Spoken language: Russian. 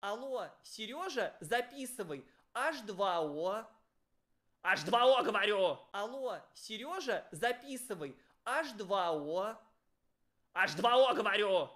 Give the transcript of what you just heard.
Алло, Сережа, записывай. H2O. H2O, говорю! Алло, Сережа, записывай. H2O. H2O, говорю!